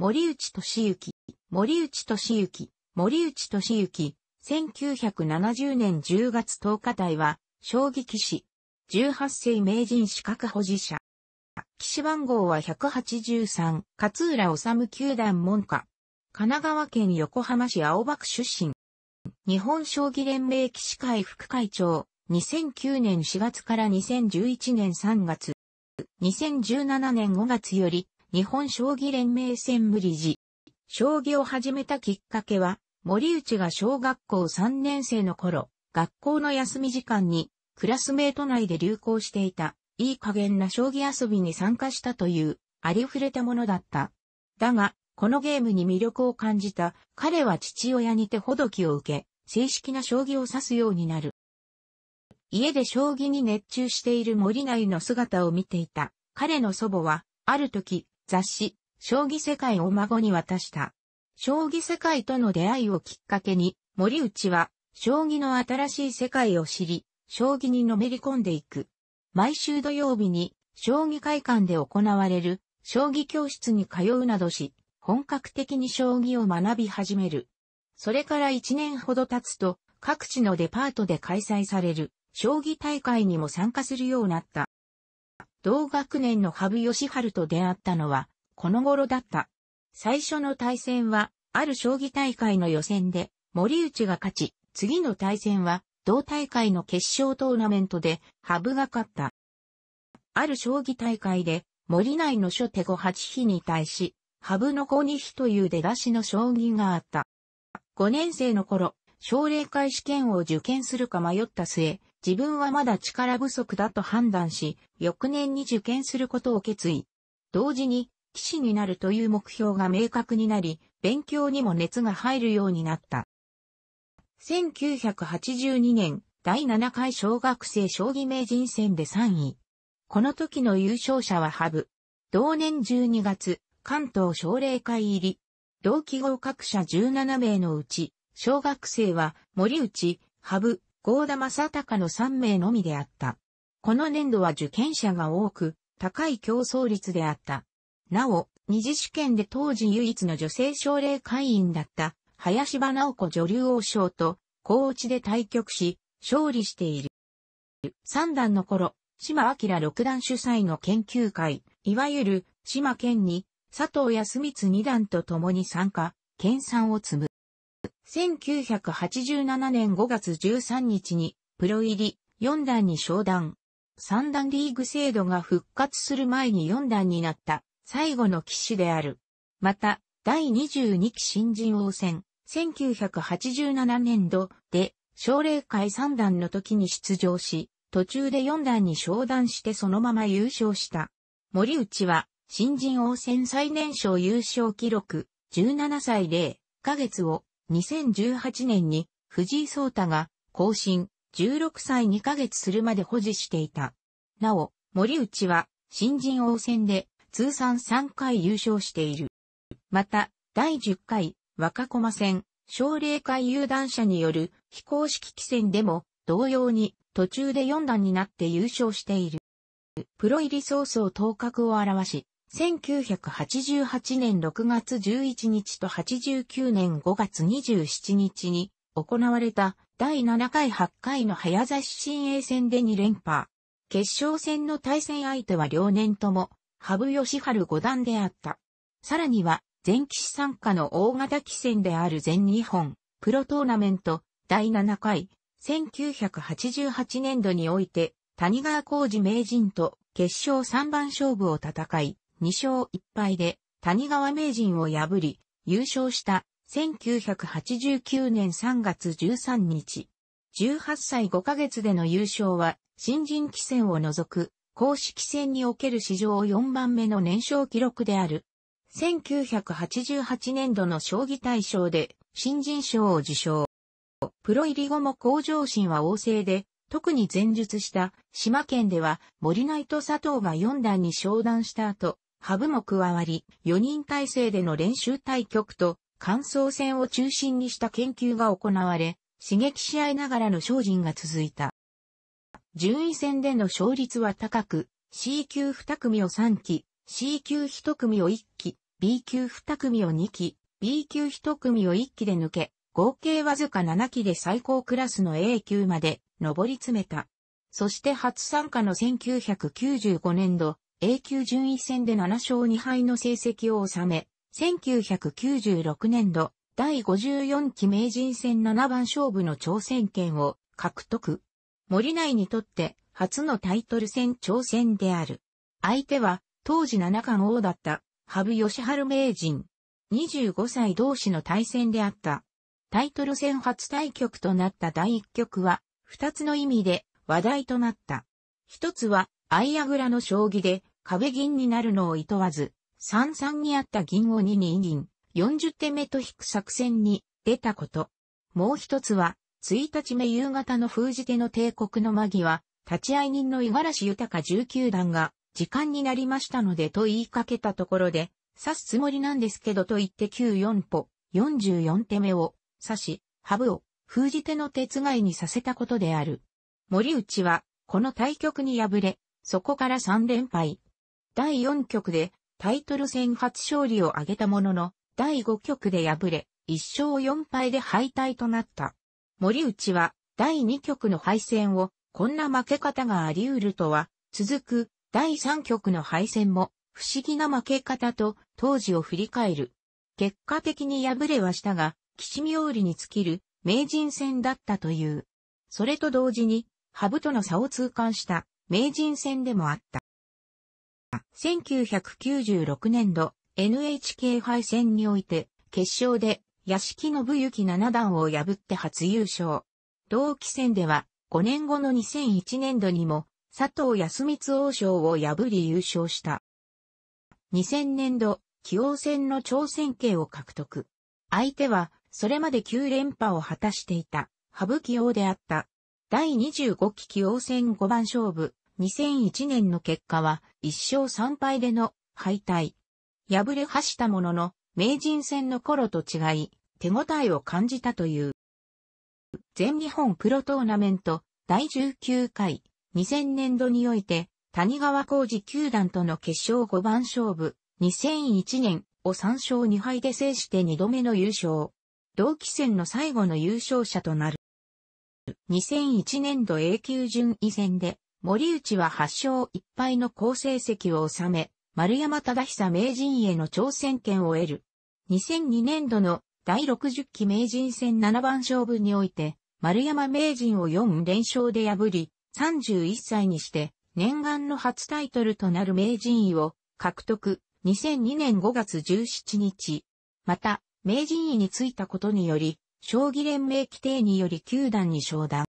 森内俊之、森内俊之、森内俊之、1970年10月10日台は、将棋棋士、18世名人資格保持者。棋士番号は183、勝浦治九段門下。神奈川県横浜市青葉区出身。日本将棋連盟棋士会副会長、2009年4月から2011年3月。2017年5月より、日本将棋連盟専務理事。将棋を始めたきっかけは、森内が小学校3年生の頃、学校の休み時間に、クラスメート内で流行していた、いい加減な将棋遊びに参加したという、ありふれたものだった。だが、このゲームに魅力を感じた、彼は父親にてほどきを受け、正式な将棋を指すようになる。家で将棋に熱中している森内の姿を見ていた、彼の祖母は、ある時、雑誌、将棋世界を孫に渡した。将棋世界との出会いをきっかけに、森内は、将棋の新しい世界を知り、将棋にのめり込んでいく。毎週土曜日に、将棋会館で行われる、将棋教室に通うなどし、本格的に将棋を学び始める。それから1年ほど経つと、各地のデパートで開催される、将棋大会にも参加するようになった。同学年の羽生善治と出会ったのは、この頃だった。最初の対戦は、ある将棋大会の予選で、森内が勝ち、次の対戦は、同大会の決勝トーナメントで、羽生が勝った。ある将棋大会で、森内の初手5八飛に対し、羽生の5二飛という出だしの将棋があった。5年生の頃、奨励会試験を受験するか迷った末、自分はまだ力不足だと判断し、翌年に受験することを決意。同時に、騎士になるという目標が明確になり、勉強にも熱が入るようになった。1982年、第7回小学生将棋名人戦で3位。この時の優勝者はハブ。同年12月、関東奨励会入り。同期合格者17名のうち、小学生は森内、羽生、合田正隆の3名のみであった。この年度は受験者が多く、高い競争率であった。なお、二次試験で当時唯一の女性奨励会員だった、林場直子女流王将と、高知で対局し、勝利している。三段の頃、島明六段主催の研究会、いわゆる島県に、佐藤康光二段と共に参加、研鑽を積む。1987年5月13日にプロ入り4段に昇段。3段リーグ制度が復活する前に4段になった最後の騎士である。また、第22期新人王戦、1987年度で奨励会3段の時に出場し、途中で4段に昇段してそのまま優勝した。森内は新人王戦最年少優勝記録17歳0ヶ月を2018年に藤井聡太が更新16歳2ヶ月するまで保持していた。なお、森内は新人王戦で通算3回優勝している。また、第10回若駒戦奨励会有段者による非公式棋戦でも同様に途中で4段になって優勝している。プロ入り早々頭角を表し、1988年6月11日と89年5月27日に行われた第7回8回の早指し新鋭戦で2連覇。決勝戦の対戦相手は両年とも、羽生義晴五段であった。さらには、全期士参加の大型棋戦である全日本、プロトーナメント、第7回、1988年度において、谷川浩二名人と決勝3番勝負を戦い、2勝1敗で谷川名人を破り、優勝した1989年3月13日。18歳5ヶ月での優勝は、新人棋戦を除く、公式戦における史上4番目の年少記録である。1988年度の将棋大賞で、新人賞を受賞。プロ入り後も向上心は旺盛で、特に前述した、島県では森内と佐藤が4段に昇段した後、ハブも加わり、4人体制での練習対局と、感想戦を中心にした研究が行われ、刺激し合いながらの精進が続いた。順位戦での勝率は高く、C 級2組を3期、C 級1組を1期、B 級2組を2期、B 級1組を1期で抜け、合計わずか7期で最高クラスの A 級まで上り詰めた。そして初参加の1995年度、A 級順位戦で7勝2敗の成績を収め、1996年度、第54期名人戦7番勝負の挑戦権を獲得。森内にとって初のタイトル戦挑戦である。相手は当時七冠王だった羽生善治名人。25歳同士の対戦であった。タイトル戦初対局となった第1局は、2つの意味で話題となった。一つはアイアグラの将棋で壁銀になるのを厭わず、三三にあった銀を二二銀、40手目と引く作戦に出たこと。もう一つは、1日目夕方の封じ手の帝国の間際、立ち会人の五十嵐豊19段が、時間になりましたのでと言いかけたところで、刺すつもりなんですけどと言って94歩、44手目を刺し、ハブを封じ手の手つがいにさせたことである。森内は、この対局に敗れ、そこから3連敗。第4局でタイトル戦初勝利を挙げたものの、第5局で敗れ、1勝4敗で敗退となった。森内は第2局の敗戦を、こんな負け方があり得るとは、続く第3局の敗戦も、不思議な負け方と当時を振り返る。結果的に敗れはしたが、岸見織に尽きる名人戦だったという。それと同時に、ハブとの差を痛感した名人戦でもあった。1996年度 NHK 杯戦において決勝で屋敷信行七段を破って初優勝。同期戦では5年後の2001年度にも佐藤康光王将を破り優勝した。2000年度、棋王戦の挑戦権を獲得。相手は、それまで9連覇を果たしていた、羽生棋王であった。第25期棋王戦5番勝負、2001年の結果は1勝3敗での敗退。敗れはしたものの、名人戦の頃と違い、手応えを感じたという。全日本プロトーナメント第19回2000年度において、谷川浩二球団との決勝5番勝負、2001年を3勝2敗で制して2度目の優勝。同期戦の最後の優勝者となる。2001年度 A 級順位戦で、森内は8勝1敗の好成績を収め、丸山忠久名人への挑戦権を得る。2002年度の第60期名人戦7番勝負において、丸山名人を4連勝で破り、31歳にして、念願の初タイトルとなる名人位を獲得、2002年5月17日。また、名人位についたことにより、将棋連盟規定により球団に昇段。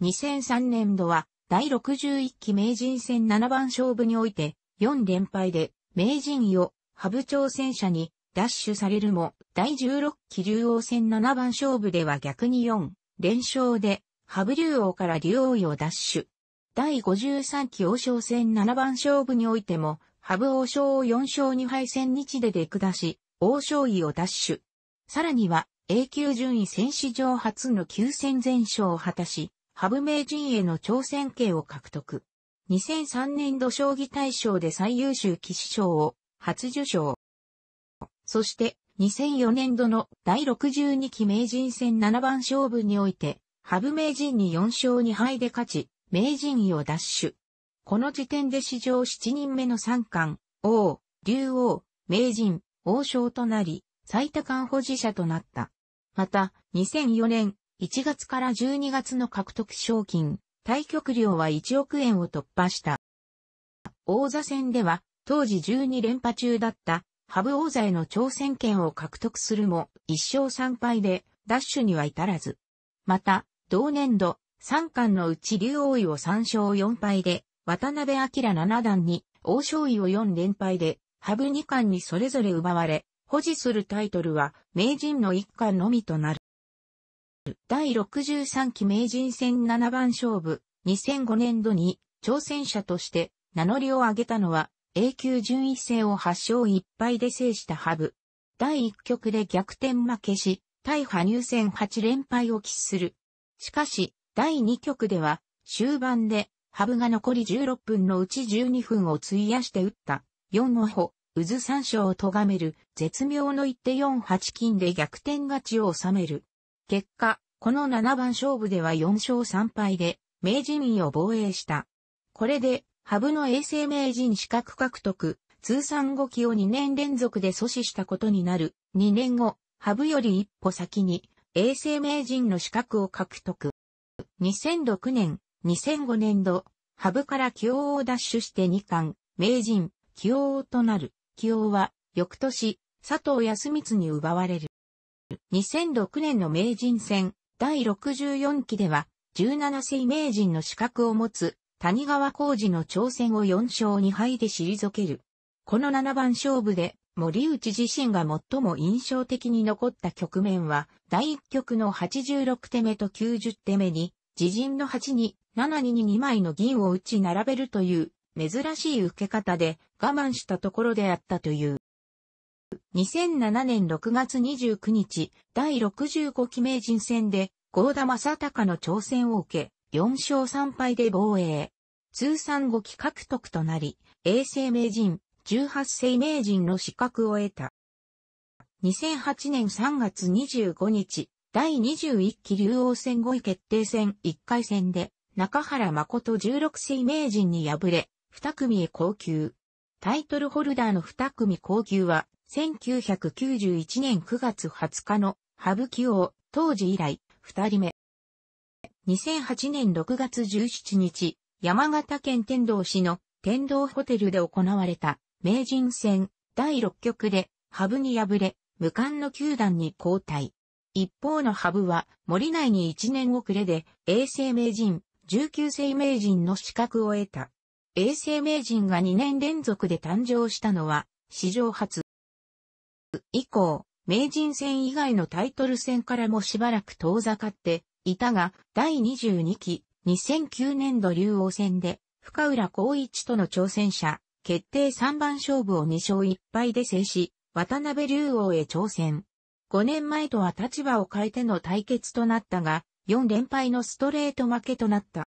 2003年度は第61期名人戦7番勝負において、4連敗で、名人位を、羽生挑戦者に、ダッシュされるも、第16期竜王戦7番勝負では逆に4、連勝で、羽生竜王から竜王位を奪取。第53期王将戦7番勝負においても、羽生王将を4勝2敗戦日で出下し、王将位を奪取。さらには、A 級順位戦史上初の9戦全勝を果たし、ハブ名人への挑戦権を獲得。2003年度将棋大賞で最優秀騎士賞を初受賞。そして2004年度の第62期名人戦七番勝負において、ハブ名人に4勝2敗で勝ち、名人位を奪取。この時点で史上7人目の三冠、王、竜王、名人、王将となり、最多冠保持者となった。また、2004年、1月から12月の獲得賞金、対局料は1億円を突破した。王座戦では、当時12連覇中だった、ハブ王座への挑戦権を獲得するも、1勝3敗で、ダッシュには至らず。また、同年度、3冠のうち竜王位を3勝4敗で、渡辺明七段に、王将位を4連敗で、ハブ2冠にそれぞれ奪われ、保持するタイトルは、名人の1冠のみとなる。第63期名人戦七番勝負、2005年度に挑戦者として名乗りを上げたのは、A 級順位戦を8勝1敗で制したハブ。第1局で逆転負けし、対羽入戦8連敗を喫する。しかし、第2局では、終盤で、ハブが残り16分のうち12分を費やして打った、4の歩、渦3勝を咎める、絶妙の一手4八金で逆転勝ちを収める。結果、この七番勝負では4勝3敗で、名人位を防衛した。これで、ハブの衛星名人資格獲得、通算5期を2年連続で阻止したことになる。2年後、ハブより一歩先に、衛星名人の資格を獲得。2006年、2005年度、ハブから起用を奪取して2冠、名人、起用となる。起用は、翌年、佐藤康光に奪われる。2006年の名人戦第64期では、17世名人の資格を持つ谷川浩二の挑戦を4勝2敗で退ける。この7番勝負で森内自身が最も印象的に残った局面は、第1局の86手目と90手目に、自陣の8に、7に2枚の銀を打ち並べるという、珍しい受け方で、我慢したところであったという。2007年6月29日、第65期名人戦で、合田正隆の挑戦を受け、4勝3敗で防衛。通算5期獲得となり、永世名人、18世名人の資格を得た。2008年3月25日、第21期竜王戦5位決定戦1回戦で、中原誠16世名人に敗れ、2組へ降級。タイトルホルダーの2組降級は、1991年9月20日のハブ起用、当時以来、二人目。2008年6月17日、山形県天童市の天童ホテルで行われた名人戦第6局で、ハブに敗れ、無冠の球団に交代。一方のハブは森内に1年遅れで永世名人、19世名人の資格を得た。永世名人が2年連続で誕生したのは史上初。以降、名人戦以外のタイトル戦からもしばらく遠ざかっていたが、第22期2009年度竜王戦で、深浦光一との挑戦者、決定3番勝負を2勝1敗で制し、渡辺竜王へ挑戦。5年前とは立場を変えての対決となったが、4連敗のストレート負けとなった。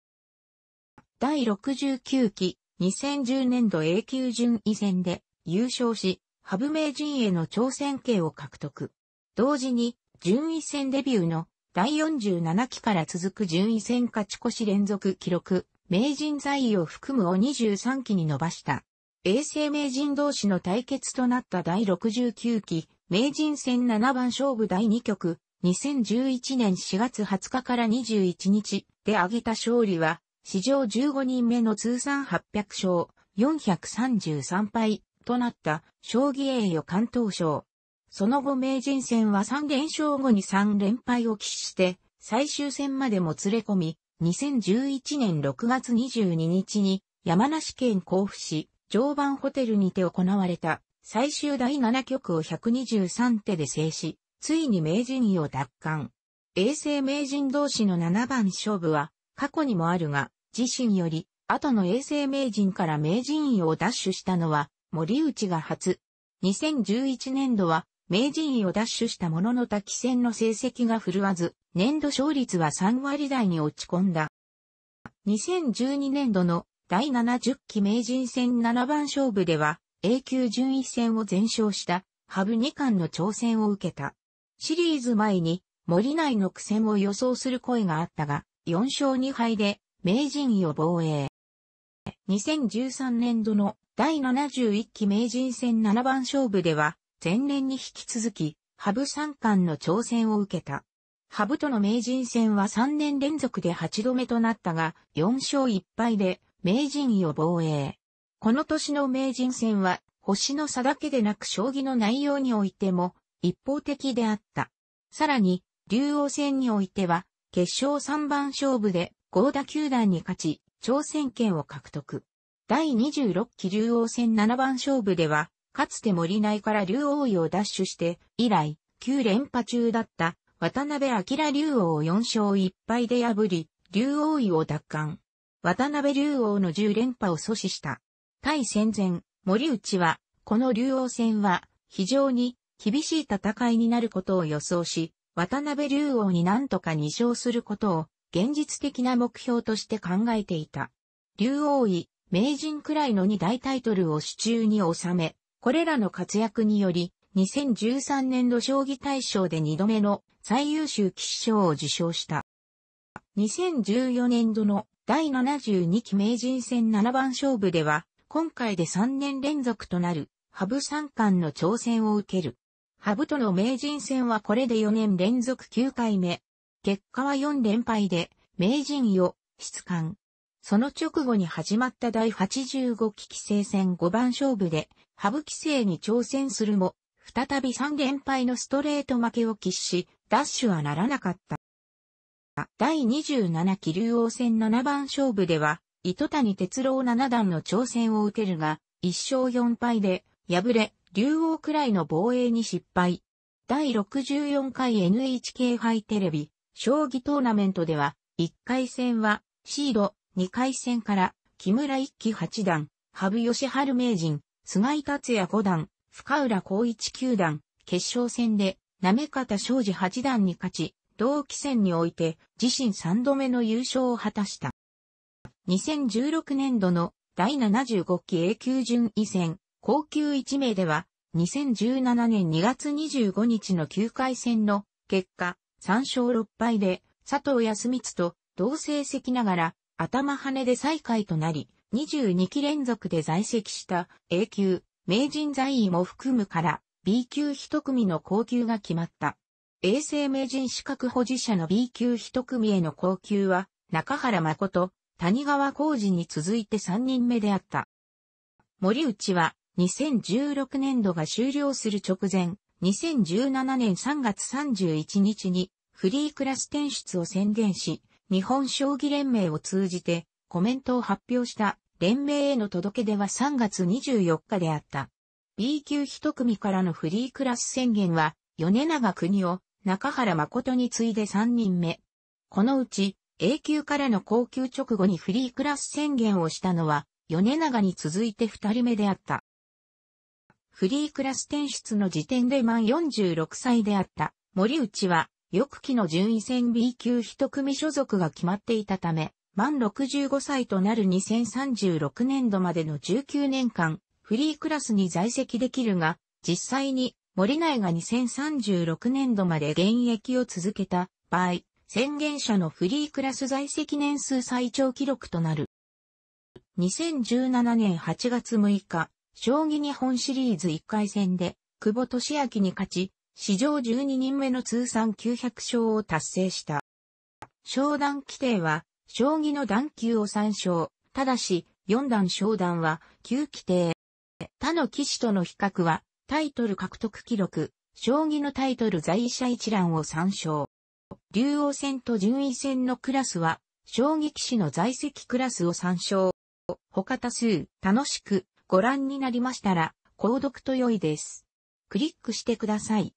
第69期2010年度 A 級順位戦で優勝し、ハブ名人への挑戦権を獲得。同時に、順位戦デビューの第47期から続く順位戦勝ち越し連続記録、名人在位を含むを23期に伸ばした。衛星名人同士の対決となった第69期、名人戦7番勝負第2局、2011年4月20日から21日で挙げた勝利は、史上15人目の通算800勝、433敗、となった将棋栄誉関東賞。その後名人戦は3連勝後に3連敗を喫して、最終戦までも連れ込み、2011年6月22日に山梨県甲府市常磐ホテルにて行われた最終第7局を123手で制し、ついに名人位を奪還。衛星名人同士の7番勝負は過去にもあるが、自身より後の衛星名人から名人位を奪取したのは森内が初。2011年度は、名人位を奪取したものの滝戦の成績が振るわず、年度勝率は3割台に落ち込んだ。2012年度の第70期名人戦7番勝負では、A 級順位戦を全勝した、ハブ二冠の挑戦を受けた。シリーズ前に、森内の苦戦を予想する声があったが、4勝2敗で、名人位を防衛。2013年度の第71期名人戦七番勝負では、前年に引き続き、ハブ三冠の挑戦を受けた。ハブとの名人戦は3年連続で8度目となったが、4勝1敗で、名人位を防衛。この年の名人戦は、星の差だけでなく将棋の内容においても、一方的であった。さらに、竜王戦においては、決勝3番勝負で、合田球団に勝ち、挑戦権を獲得。第26期竜王戦7番勝負では、かつて森内から竜王位を奪取して、以来、9連覇中だった渡辺明竜王を4勝1敗で破り、竜王位を奪還。渡辺竜王の10連覇を阻止した。対戦前、森内は、この竜王戦は、非常に厳しい戦いになることを予想し、渡辺竜王に何とか2勝することを現実的な目標として考えていた。竜王位、名人くらいの2大タイトルを手中に収め、これらの活躍により、2013年度将棋大賞で2度目の最優秀棋士賞を受賞した。2014年度の第72期名人戦7番勝負では、今回で3年連続となる、ハブ三冠の挑戦を受ける。ハブとの名人戦はこれで4年連続9回目。結果は4連敗で、名人よ、質感、その直後に始まった第85期規制戦5番勝負で、羽生規制に挑戦するも、再び3連敗のストレート負けを喫し、ダッシュはならなかった。第27期竜王戦7番勝負では、糸谷哲郎七段の挑戦を受けるが、1勝4敗で、敗れ、竜王くらいの防衛に失敗。第64回 NHK 杯テレビ、将棋トーナメントでは、1回戦は、シード、二回戦から、木村一騎八段、羽生義春名人、菅井達也五段、深浦光一九段、決勝戦で、め方正治八段に勝ち、同期戦において自身三度目の優勝を果たした。2016年度の第75期 A 級順位戦、高級1名では、2017年2月25日の9回戦の結果、3勝6敗で佐藤康光と同成績ながら頭羽で最下位となり、22期連続で在籍した A 級、名人在位も含むから B 級一組の高級が決まった。永世名人資格保持者の B 級一組への高級は、中原誠、谷川浩二に続いて3人目であった。森内は、2016年度が終了する直前、2017年3月31日に、フリークラス転出を宣言し、日本将棋連盟を通じてコメントを発表した連盟への届け出は3月24日であった。B 級一組からのフリークラス宣言は、米長国を中原誠に次いで3人目。このうち、A 級からの高級直後にフリークラス宣言をしたのは、米長に続いて2人目であった。フリークラス転出の時点で満46歳であった森内は翌期の順位戦 B 級一組所属が決まっていたため、満65歳となる2036年度までの19年間、フリークラスに在籍できるが、実際に森内が2036年度まで現役を続けた場合、宣言者のフリークラス在籍年数最長記録となる。2017年8月6日、将棋日本シリーズ1回戦で、久保利明に勝ち、史上12人目の通算900勝を達成した。商談規定は、将棋の段級を参照。ただし、4段商談は、旧規定。他の騎士との比較は、タイトル獲得記録、将棋のタイトル在者一覧を参照。竜王戦と順位戦のクラスは、将棋騎士の在籍クラスを参照。他多数、楽しく、ご覧になりましたら、購読と良いです。クリックしてください。